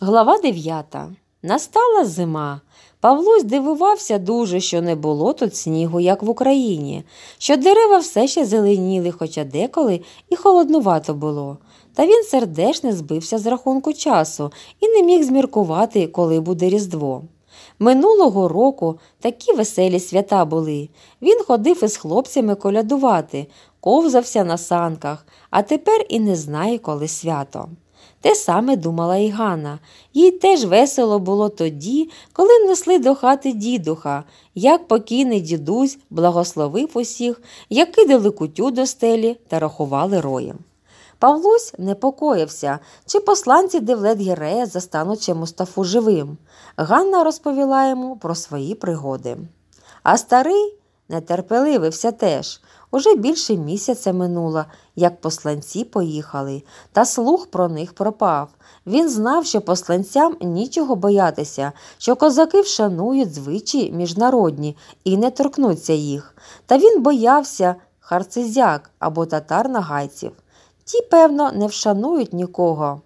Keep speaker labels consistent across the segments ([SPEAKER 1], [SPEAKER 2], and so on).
[SPEAKER 1] Глава 9. Настала зима. Павлусь дивувався дуже, що не було тут снігу, як в Україні, що дерева все ще зеленіли, хоча деколи і холоднувато було. Та він сердешне збився з рахунку часу і не міг зміркувати, коли буде Різдво. Минулого року такі веселі свята були. Він ходив із хлопцями колядувати, ковзався на санках, а тепер і не знає, коли свято. Те саме думала і Ганна. Їй теж весело було тоді, коли несли до хати дідуха, як покійний дідусь благословив усіх, як кидали кутю до стелі та рахували роєм. Павлусь непокоївся, чи посланці Девлет Гірея застануть ще Мустафу живим. Ганна розповіла йому про свої пригоди. А старий нетерпеливився теж. Уже більше місяця минуло, як посланці поїхали, та слух про них пропав. Він знав, що посланцям нічого боятися, що козаки вшанують звичаї міжнародні і не торкнуться їх. Та він боявся харцизяк або татар нагайців. Ті, певно, не вшанують нікого.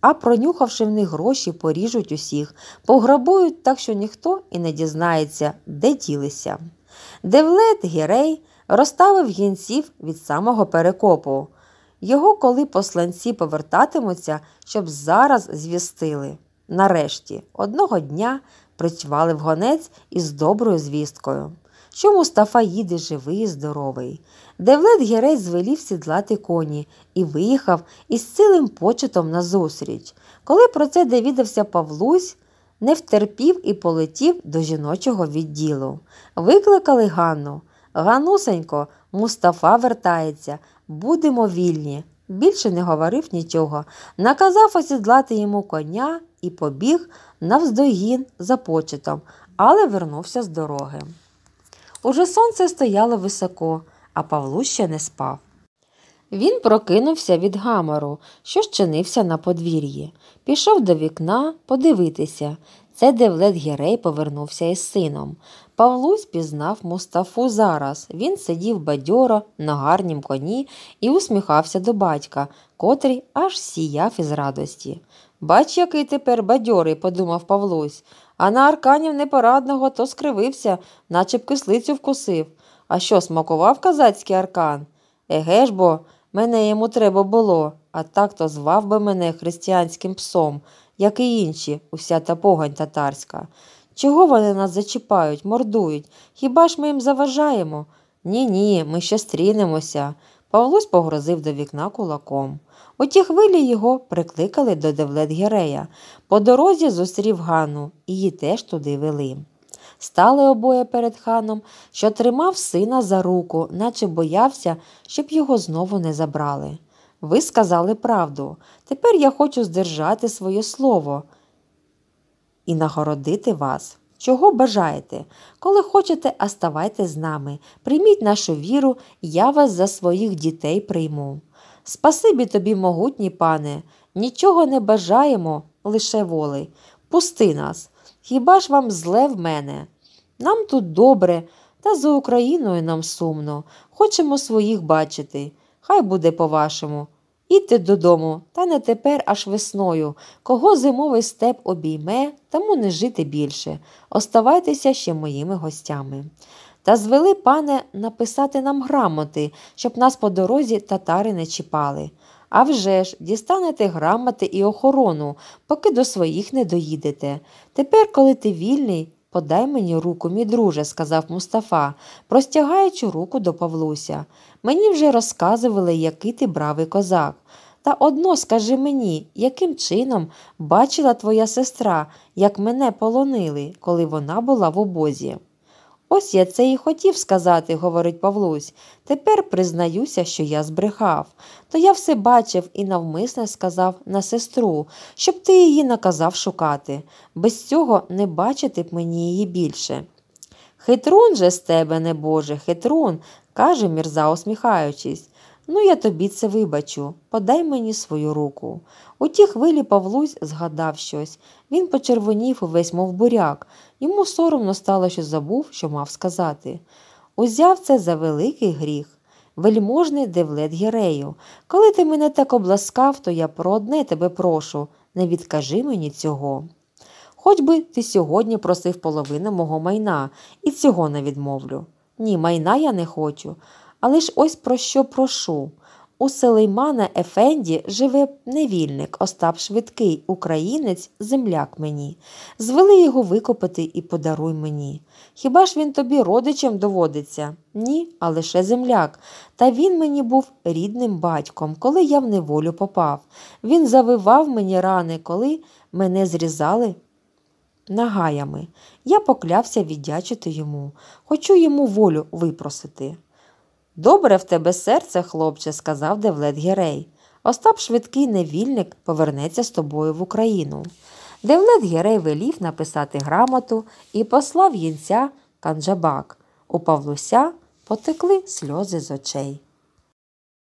[SPEAKER 1] А пронюхавши в них гроші, поріжуть усіх, пограбують так, що ніхто і не дізнається, де ділися. Девлет, Гірей розставив гінців від самого перекопу. Його коли посланці повертатимуться, щоб зараз звістили. Нарешті, одного дня в гонець із доброю звісткою. Що Мустафа їде живий і здоровий. Девлет Герець звелів сідлати коні і виїхав із цілим почетом назустріч. Коли про це довідався Павлусь, не втерпів і полетів до жіночого відділу. Викликали Ганну. Ганусенько, Мустафа вертається, будемо вільні. Більше не говорив нічого. Наказав осідлати йому коня і побіг навздогін за почетом, але вернувся з дороги. Уже сонце стояло високо, а Павлу ще не спав. Він прокинувся від гамору, що щинився на подвір'ї, пішов до вікна подивитися, це Девлет Гірей повернувся із сином. Павлусь пізнав Мустафу зараз. Він сидів бадьоро на гарнім коні і усміхався до батька, котрий аж сіяв із радості. Бач, який тепер бадьорий, подумав Павлусь, а на арканів непорадного то скривився, наче б кислицю вкусив. А що, смакував козацький аркан? Еге ж бо, мене йому треба було, а так то звав би мене християнським псом як і інші, уся та погань татарська. Чого вони нас зачіпають, мордують? Хіба ж ми їм заважаємо? Ні, ні, ми ще стрінемося. Павлусь погрозив до вікна кулаком. У ті хвилі його прикликали до Девлет Герея. По дорозі зустрів Ганну, її теж туди вели. Стали обоє перед ханом, що тримав сина за руку, наче боявся, щоб його знову не забрали. Ви сказали правду. Тепер я хочу здержати своє слово і нагородити вас. Чого бажаєте? Коли хочете, оставайте з нами. Прийміть нашу віру, я вас за своїх дітей прийму. Спасибі тобі, могутні, пане, нічого не бажаємо, лише воли. Пусти нас. Хіба ж вам зле в мене? Нам тут добре, та за Україною нам сумно. Хочемо своїх бачити. Хай буде по-вашому. Ідьте додому, та не тепер аж весною. Кого зимовий степ обійме, тому не жити більше. Оставайтеся ще моїми гостями. Та звели, пане, написати нам грамоти, щоб нас по дорозі татари не чіпали. А вже ж, дістанете грамоти і охорону, поки до своїх не доїдете. Тепер, коли ти вільний, Подай мені руку, мій друже, сказав Мустафа, простягаючи руку до Павлуся. Мені вже розказували, який ти бравий козак. Та одно скажи мені, яким чином бачила твоя сестра, як мене полонили, коли вона була в обозі. Ось я це і хотів сказати, говорить Павлусь. Тепер признаюся, що я збрехав. То я все бачив і навмисне сказав на сестру, щоб ти її наказав шукати. Без цього не бачити б мені її більше. Хитрун же з тебе, небоже, хитрун, каже Мірза, усміхаючись. Ну, я тобі це вибачу, подай мені свою руку. У ті хвилі Павлусь згадав щось. Він почервонів увесь, мов буряк, йому соромно стало, що забув, що мав сказати. Узяв це за великий гріх. Вельможний Девлет Гірею, коли ти мене так обласкав, то я про одне тебе прошу не відкажи мені цього. Хоч би ти сьогодні просив половину мого майна, і цього не відмовлю. Ні, майна я не хочу. Але ж ось про що прошу. У Селеймана Ефенді живе невільник, Остап Швидкий, українець, земляк мені. Звели його викопати і подаруй мені. Хіба ж він тобі родичем доводиться? Ні, а лише земляк. Та він мені був рідним батьком, коли я в неволю попав. Він завивав мені рани, коли мене зрізали. Нагаями. Я поклявся віддячити йому, хочу йому волю випросити. Добре в тебе серце, хлопче, сказав Девлет Герей. Остап швидкий невільник повернеться з тобою в Україну. Девлет Герей велів написати грамоту і послав їнця Канджабак. У Павлуся потекли сльози з очей.